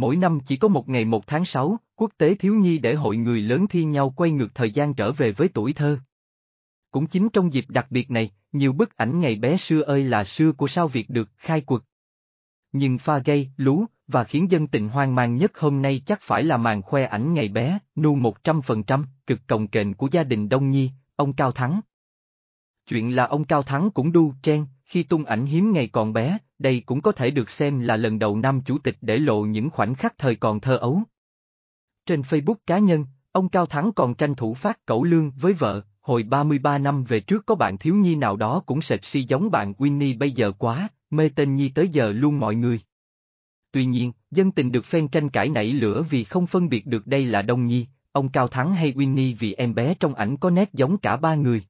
Mỗi năm chỉ có một ngày một tháng sáu, quốc tế thiếu nhi để hội người lớn thi nhau quay ngược thời gian trở về với tuổi thơ. Cũng chính trong dịp đặc biệt này, nhiều bức ảnh ngày bé xưa ơi là xưa của sao Việt được khai quật. Nhưng pha gây, lú, và khiến dân tình hoang mang nhất hôm nay chắc phải là màn khoe ảnh ngày bé, nu một trăm phần trăm, cực cồng kềnh của gia đình Đông Nhi, ông Cao Thắng. Chuyện là ông Cao Thắng cũng đu tren, khi tung ảnh hiếm ngày còn bé, đây cũng có thể được xem là lần đầu năm chủ tịch để lộ những khoảnh khắc thời còn thơ ấu. Trên Facebook cá nhân, ông Cao Thắng còn tranh thủ phát cẩu lương với vợ, hồi 33 năm về trước có bạn thiếu nhi nào đó cũng sệt si giống bạn Winnie bây giờ quá, mê tên nhi tới giờ luôn mọi người. Tuy nhiên, dân tình được phen tranh cãi nảy lửa vì không phân biệt được đây là Đông Nhi, ông Cao Thắng hay Winnie vì em bé trong ảnh có nét giống cả ba người.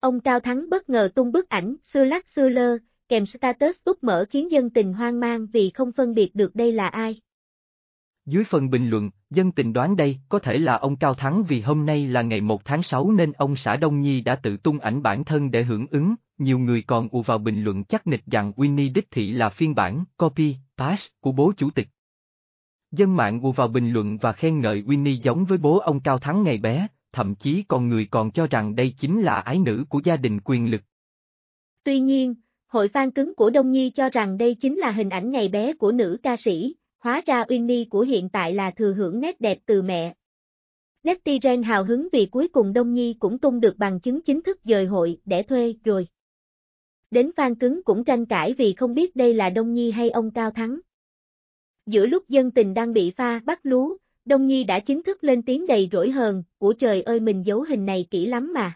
Ông Cao Thắng bất ngờ tung bức ảnh, xưa lắc xưa lơ, kèm status úp mở khiến dân tình hoang mang vì không phân biệt được đây là ai. Dưới phần bình luận, dân tình đoán đây có thể là ông Cao Thắng vì hôm nay là ngày 1 tháng 6 nên ông xã Đông Nhi đã tự tung ảnh bản thân để hưởng ứng, nhiều người còn ù vào bình luận chắc nịch rằng Winnie đích thị là phiên bản copy, pass của bố chủ tịch. Dân mạng ù vào bình luận và khen ngợi Winnie giống với bố ông Cao Thắng ngày bé, thậm chí còn người còn cho rằng đây chính là ái nữ của gia đình quyền lực. Tuy nhiên, Hội fan cứng của Đông Nhi cho rằng đây chính là hình ảnh ngày bé của nữ ca sĩ, hóa ra Uyên Nhi của hiện tại là thừa hưởng nét đẹp từ mẹ. Netizen hào hứng vì cuối cùng Đông Nhi cũng tung được bằng chứng chính thức dời hội để thuê rồi. Đến fan cứng cũng tranh cãi vì không biết đây là Đông Nhi hay ông Cao Thắng. Giữa lúc dân tình đang bị pha bắt lú, Đông Nhi đã chính thức lên tiếng đầy rỗi hờn, của trời ơi mình giấu hình này kỹ lắm mà.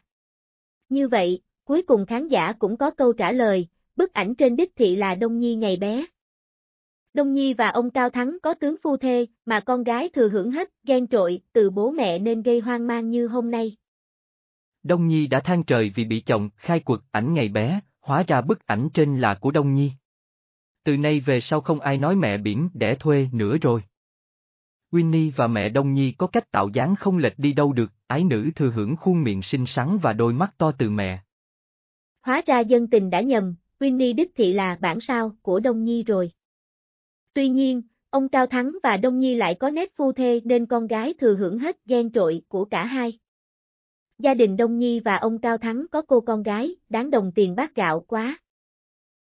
Như vậy, cuối cùng khán giả cũng có câu trả lời, bức ảnh trên đích thị là Đông Nhi ngày bé. Đông Nhi và ông Cao Thắng có tướng phu thê, mà con gái thừa hưởng hết, ghen trội, từ bố mẹ nên gây hoang mang như hôm nay. Đông Nhi đã than trời vì bị chồng khai quật ảnh ngày bé, hóa ra bức ảnh trên là của Đông Nhi. Từ nay về sau không ai nói mẹ biển đẻ thuê nữa rồi. Winnie và mẹ Đông Nhi có cách tạo dáng không lệch đi đâu được, ái nữ thừa hưởng khuôn miệng xinh xắn và đôi mắt to từ mẹ. Hóa ra dân tình đã nhầm, Winnie đích thị là bản sao của Đông Nhi rồi. Tuy nhiên, ông Cao Thắng và Đông Nhi lại có nét phu thê nên con gái thừa hưởng hết ghen trội của cả hai. Gia đình Đông Nhi và ông Cao Thắng có cô con gái, đáng đồng tiền bát gạo quá.